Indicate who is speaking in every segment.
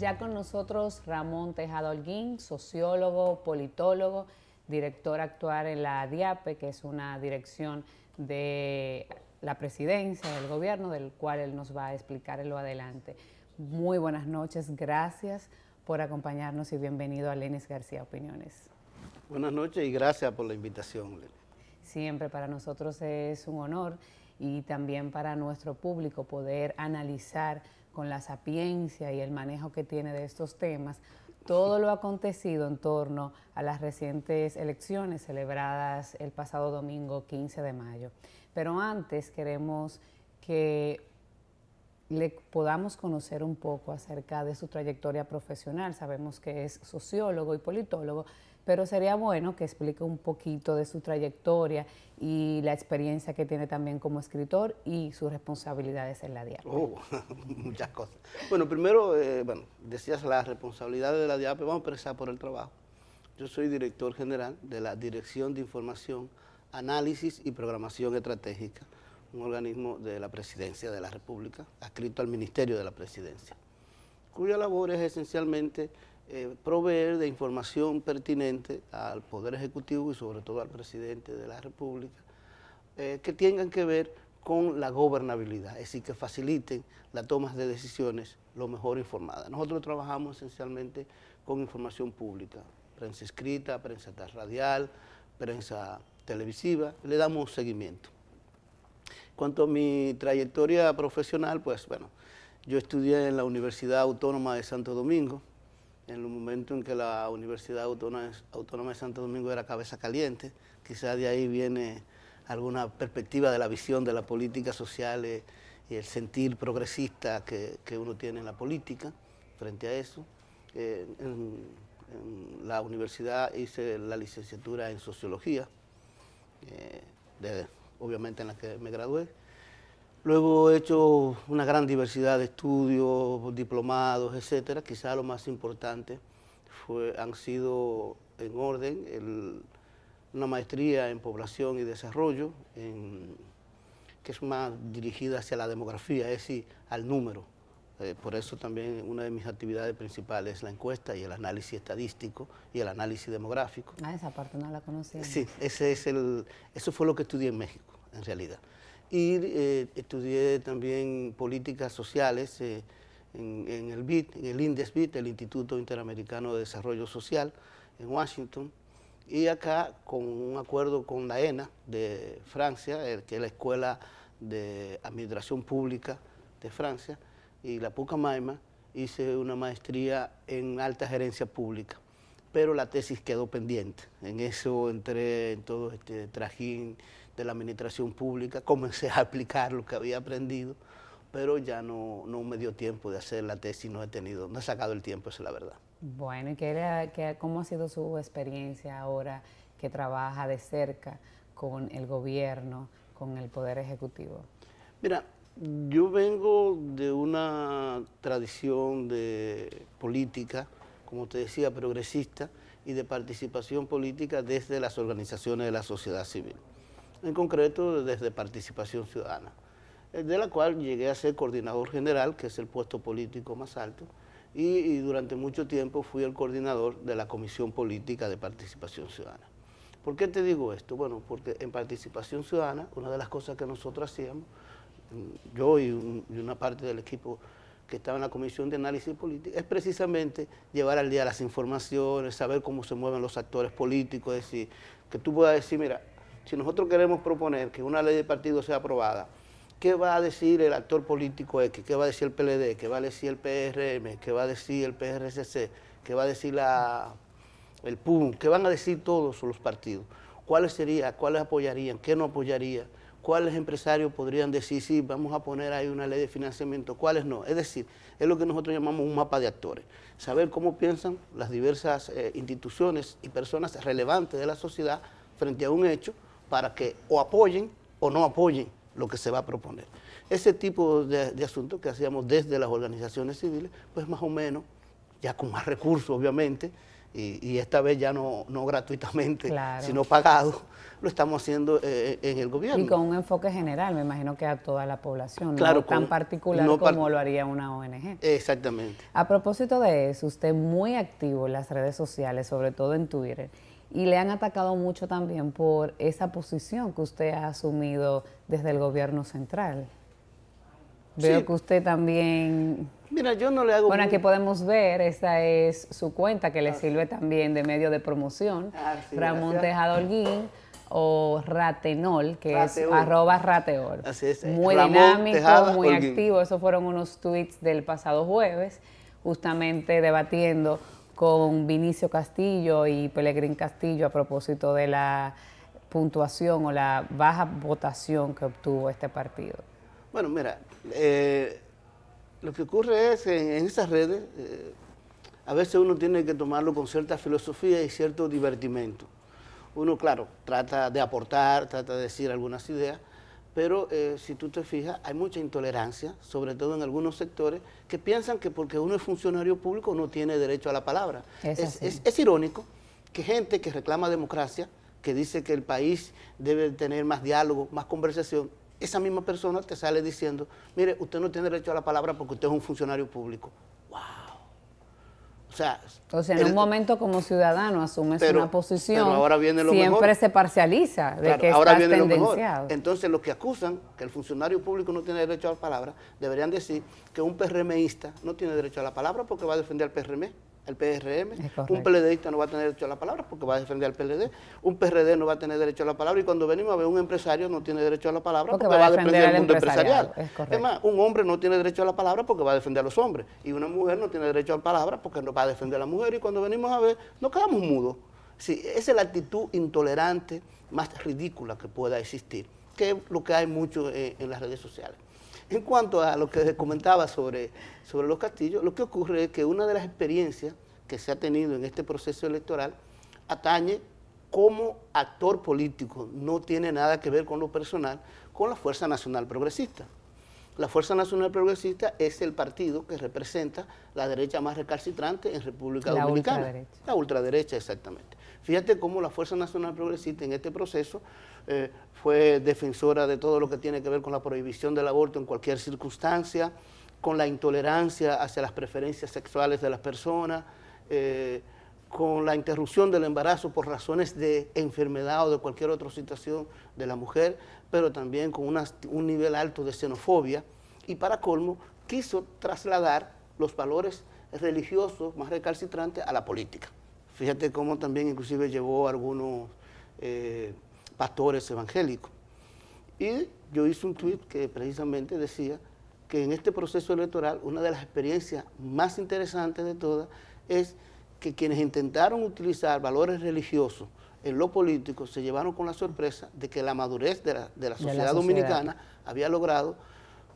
Speaker 1: Ya con nosotros Ramón Tejado Holguín, sociólogo, politólogo, director actual en la DIAPE, que es una dirección de la presidencia del gobierno, del cual él nos va a explicar en lo adelante. Muy buenas noches, gracias por acompañarnos y bienvenido a Lenis García Opiniones.
Speaker 2: Buenas noches y gracias por la invitación,
Speaker 1: Lenis. Siempre para nosotros es un honor y también para nuestro público poder analizar con la sapiencia y el manejo que tiene de estos temas, todo lo acontecido en torno a las recientes elecciones celebradas el pasado domingo 15 de mayo. Pero antes queremos que le podamos conocer un poco acerca de su trayectoria profesional. Sabemos que es sociólogo y politólogo, pero sería bueno que explique un poquito de su trayectoria y la experiencia que tiene también como escritor y sus responsabilidades en la DIAP. Oh,
Speaker 2: muchas cosas. Bueno, primero, eh, bueno, decías las responsabilidades de la pero vamos a empezar por el trabajo. Yo soy director general de la Dirección de Información, Análisis y Programación Estratégica, un organismo de la Presidencia de la República, adscrito al Ministerio de la Presidencia, cuya labor es esencialmente eh, proveer de información pertinente al Poder Ejecutivo y sobre todo al Presidente de la República eh, que tengan que ver con la gobernabilidad, es decir, que faciliten la toma de decisiones lo mejor informada. Nosotros trabajamos esencialmente con información pública, prensa escrita, prensa radial, prensa televisiva, le damos seguimiento. En Cuanto a mi trayectoria profesional, pues bueno, yo estudié en la Universidad Autónoma de Santo Domingo, en el momento en que la Universidad Autónoma, de Santo Domingo era cabeza caliente, quizás de ahí viene alguna perspectiva de la visión de la política social y el sentir progresista que, uno tiene en la política frente a eso. Eh, en, la universidad hice la licenciatura en sociología, eh, obviamente en la que me gradué. Luego he hecho una gran diversidad de estudios, diplomados, etcétera. Quizá lo más importante fue, han sido en orden una maestría en población y desarrollo, que es más dirigida hacia la demografía, es decir, al número. Eh, por eso también una de mis actividades principales es la encuesta y el análisis estadístico y el análisis demográfico.
Speaker 1: Ah, esa parte no la conocía. Sí,
Speaker 2: ese es el, eso fue lo que estudié en México, en realidad y eh, estudié también políticas sociales eh, en, el BID, en el el Instituto Interamericano de Desarrollo Social, en Washington. Y acá, con un acuerdo con la ENA de Francia, eh, que es la Escuela de Administración Pública de Francia, y la Pucamaima, hice una maestría en alta gerencia pública pero la tesis quedó pendiente. En eso entré en todo este trajín de la administración pública, comencé a aplicar lo que había aprendido, pero ya no, no me dio tiempo de hacer la tesis, no he tenido, no he sacado el tiempo, esa es la verdad.
Speaker 1: Bueno, ¿y qué era, cómo ha sido su experiencia ahora que trabaja de cerca con el gobierno, con el Poder Ejecutivo? Mira, yo
Speaker 2: vengo de una tradición de política, como te decía, progresista y de participación política desde las organizaciones de la sociedad civil, en concreto desde Participación Ciudadana, eh, de la cual llegué a ser coordinador general, que es el puesto político más alto, y, durante mucho tiempo fui el coordinador de la Comisión Política de Participación Ciudadana. ¿Por qué te digo esto? Bueno, porque en Participación Ciudadana, una de las cosas que nosotros hacíamos, mm, yo y, y una parte del equipo que estaba en la Comisión de Análisis Político, es precisamente llevar al día las informaciones, saber cómo se mueven los actores políticos, es decir, que tú puedas decir, mira, si nosotros queremos proponer que una ley de partido sea aprobada, ¿qué va a decir el actor político X? ¿Qué va a decir el PLD? ¿Qué va a decir el PRM? ¿Qué va a decir el PRCC? ¿Qué va a decir el PUM? ¿Qué van a decir todos los partidos? ¿Cuáles serían? ¿Cuáles apoyarían? ¿Qué no apoyarían? cuáles empresarios podrían decir, sí, vamos a poner ahí una ley de financiamiento, cuáles no. Es decir, es lo que nosotros llamamos un mapa de actores. Saber cómo piensan las diversas eh, instituciones y personas relevantes de la sociedad frente a un hecho para que o apoyen o no apoyen lo que se va a proponer. Ese tipo de, de asuntos que hacíamos desde las organizaciones civiles, pues más o menos, ya con más recursos obviamente, y, esta vez ya no, no gratuitamente, sino pagado, lo estamos haciendo eh, eh, en el gobierno. Y con
Speaker 1: un enfoque general, me imagino que a toda la población, no tan particular como lo haría una ONG. Exactamente. A propósito de eso, usted muy activo en las redes sociales, sobre todo en Twitter, y le han atacado mucho también por esa posición que usted ha asumido desde el gobierno central. Veo que usted también Mira, yo no le hago. Bueno, aquí podemos ver, esa es su cuenta que le ah, sirve también de medio de promoción. Ah, Ramón o Ratenol, que es arroba rateol. Así es. Eh, muy dinámico, muy activo. Esos fueron unos tweets del pasado jueves, justamente debatiendo con Vinicio Castillo y Pelegrín Castillo a propósito de la puntuación o la baja votación que obtuvo este partido.
Speaker 2: Bueno, mira, eh, lo que ocurre es que en, esas redes eh, a veces uno tiene que tomarlo con cierta filosofía y cierto divertimento. Uno, claro, trata de aportar, trata de decir algunas ideas, pero eh, si tú te fijas, hay mucha intolerancia, sobre todo en algunos sectores, que piensan que porque uno es funcionario público no tiene derecho a la palabra. es irónico que gente que reclama democracia, que dice que el país debe tener más diálogo, más conversación, esa misma persona te sale diciendo, mire, usted no tiene derecho a la palabra porque usted es un funcionario público. ¡Wow! O sea,
Speaker 1: Entonces, en un momento como ciudadano asumes una posición, ahora viene siempre se parcializa de que ahora estás
Speaker 2: Entonces, los que acusan que el funcionario público no tiene derecho a la palabra, deberían decir que un PRMista no tiene derecho a la palabra porque va a defender al PRM. El PRM, un PLDista no va a tener derecho a la palabra porque va a defender al PLD, un PRD no va a tener derecho a la palabra y cuando venimos a ver un empresario no tiene derecho a la palabra porque, va, a defender al mundo empresarial. Es más, un hombre no tiene derecho a la palabra porque va a defender a los hombres y una mujer no tiene derecho a la palabra porque no va a defender a la mujer y cuando venimos a ver no quedamos mudos. Sí, esa es la actitud intolerante más ridícula que pueda existir, que es lo que hay mucho eh, en las redes sociales. En cuanto a lo que comentaba sobre, sobre los castillos, lo que ocurre es que una de las experiencias que se ha tenido en este proceso electoral atañe como actor político, no tiene nada que ver con lo personal, con la Fuerza Nacional Progresista. La Fuerza Nacional Progresista es el partido que representa la derecha más recalcitrante en República la Dominicana. Ultraderecha. La ultraderecha, exactamente. Fíjate cómo la Fuerza Nacional Progresista en este proceso eh, fue defensora de todo lo que tiene que ver con la prohibición del aborto en cualquier circunstancia, con la intolerancia hacia las preferencias sexuales de las personas, eh, con la interrupción del embarazo por razones de enfermedad o de cualquier otra situación de la mujer, pero también con un nivel alto de xenofobia. Y para colmo, quiso trasladar los valores religiosos más recalcitrantes a la política. Fíjate cómo también inclusive llevó a algunos eh, pastores evangélicos. Y yo hice un tuit que precisamente decía que en este proceso electoral una de las experiencias más interesantes de todas es que quienes intentaron utilizar valores religiosos en lo político se llevaron con la sorpresa de que la madurez de la, sociedad, dominicana había logrado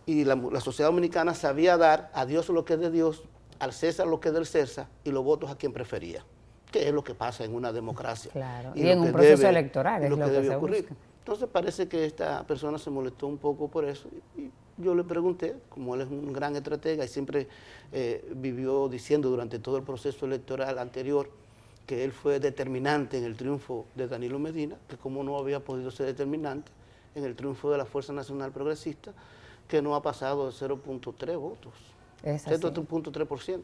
Speaker 2: y la, sociedad dominicana sabía dar a Dios lo que es de Dios, al César lo que es del César y los votos a quien prefería que es lo que pasa en una democracia. Claro. Y, en un proceso electoral es lo, que, se Entonces parece que esta persona se molestó un poco por eso y yo le pregunté, como él es un gran estratega y siempre eh, vivió diciendo durante todo el proceso electoral anterior que él fue determinante en el triunfo de Danilo Medina, que como no había podido ser determinante en el triunfo de la Fuerza Nacional Progresista, que no ha pasado de 0.3 votos. Es 0.3%.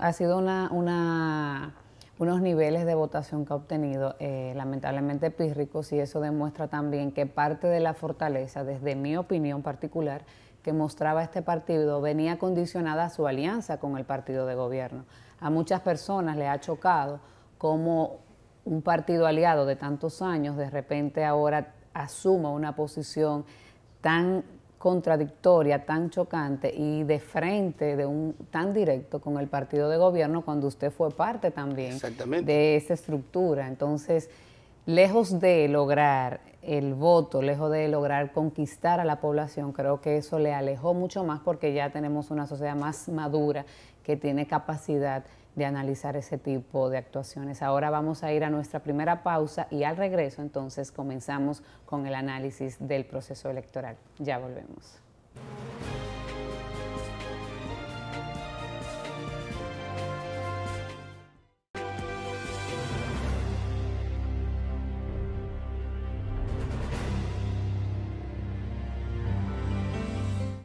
Speaker 1: Ha sido una, una unos niveles de votación que ha obtenido. Eh, lamentablemente pírricos y eso demuestra también que parte de la fortaleza, desde mi opinión particular, que mostraba este partido venía condicionada a su alianza con el partido de gobierno. A muchas personas le ha chocado cómo un partido aliado de tantos años de repente ahora asuma una posición tan contradictoria, tan chocante y de frente, de un tan directo con el partido de gobierno cuando usted fue parte también de esa estructura. Entonces, lejos de lograr el voto, lejos de lograr conquistar a la población, creo que eso le alejó mucho más porque ya tenemos una sociedad más madura que tiene capacidad de analizar ese tipo de actuaciones. Ahora vamos a ir a nuestra primera pausa y al regreso entonces comenzamos con el análisis del proceso electoral. Ya volvemos.